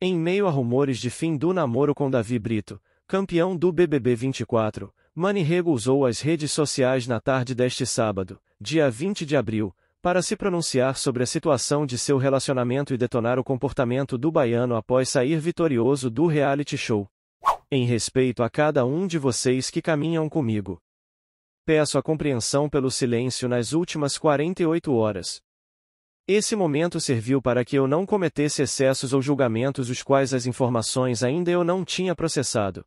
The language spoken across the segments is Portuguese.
Em meio a rumores de fim do namoro com Davi Brito, campeão do BBB 24, Manirrego usou as redes sociais na tarde deste sábado, dia 20 de abril, para se pronunciar sobre a situação de seu relacionamento e detonar o comportamento do baiano após sair vitorioso do reality show. Em respeito a cada um de vocês que caminham comigo. Peço a compreensão pelo silêncio nas últimas 48 horas, esse momento serviu para que eu não cometesse excessos ou julgamentos os quais as informações ainda eu não tinha processado.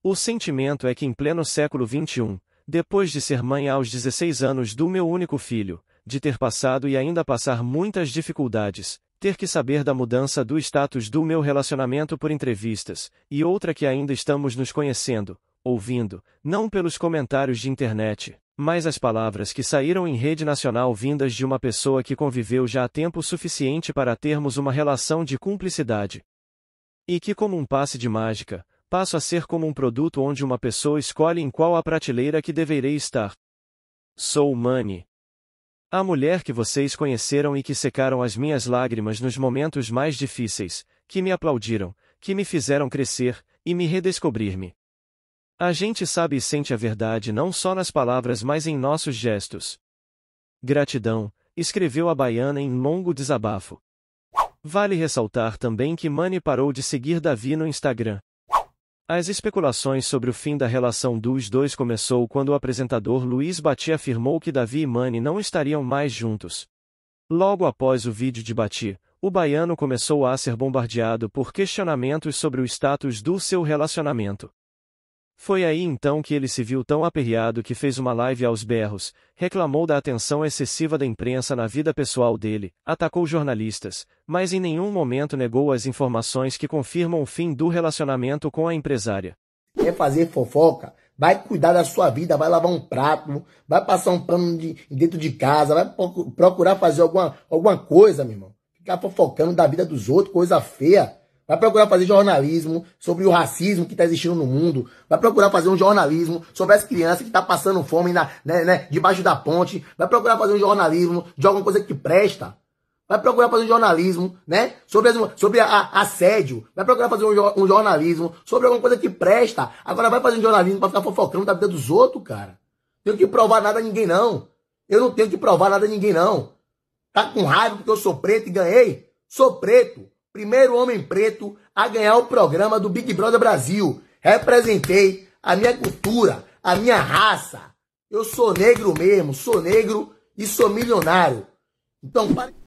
O sentimento é que em pleno século XXI, depois de ser mãe aos 16 anos do meu único filho, de ter passado e ainda passar muitas dificuldades, ter que saber da mudança do status do meu relacionamento por entrevistas, e outra que ainda estamos nos conhecendo, ouvindo, não pelos comentários de internet, mas as palavras que saíram em rede nacional vindas de uma pessoa que conviveu já há tempo suficiente para termos uma relação de cumplicidade. E que, como um passe de mágica, passo a ser como um produto onde uma pessoa escolhe em qual a prateleira que deverei estar. Sou Mani. A mulher que vocês conheceram e que secaram as minhas lágrimas nos momentos mais difíceis, que me aplaudiram, que me fizeram crescer, e me redescobrir-me. A gente sabe e sente a verdade não só nas palavras, mas em nossos gestos. Gratidão, escreveu a baiana em longo desabafo. Vale ressaltar também que Mani parou de seguir Davi no Instagram. As especulações sobre o fim da relação dos dois começou quando o apresentador Luiz Bati afirmou que Davi e Mani não estariam mais juntos. Logo após o vídeo de Bati, o baiano começou a ser bombardeado por questionamentos sobre o status do seu relacionamento. Foi aí então que ele se viu tão aperreado que fez uma live aos berros, reclamou da atenção excessiva da imprensa na vida pessoal dele, atacou jornalistas, mas em nenhum momento negou as informações que confirmam o fim do relacionamento com a empresária. Quer fazer fofoca? Vai cuidar da sua vida, vai lavar um prato, vai passar um pano de, dentro de casa, vai procurar fazer alguma, alguma coisa, meu irmão. Ficar fofocando da vida dos outros, coisa feia. Vai procurar fazer jornalismo sobre o racismo que está existindo no mundo. Vai procurar fazer um jornalismo sobre as crianças que estão tá passando fome na, né, né, debaixo da ponte. Vai procurar fazer um jornalismo de alguma coisa que presta. Vai procurar fazer um jornalismo, né? Sobre, as, sobre a, a, assédio. Vai procurar fazer um, um, jornalismo sobre alguma coisa que presta. Agora vai fazer um jornalismo para ficar fofocando da vida dos outros, cara. Tenho que provar nada a ninguém, não. Eu não tenho que provar nada a ninguém, não. Tá com raiva porque eu sou preto e ganhei? Sou preto primeiro homem preto a ganhar o programa do Big Brother Brasil. Representei a minha cultura, a minha raça. Eu sou negro mesmo, sou negro e sou milionário. Então, para...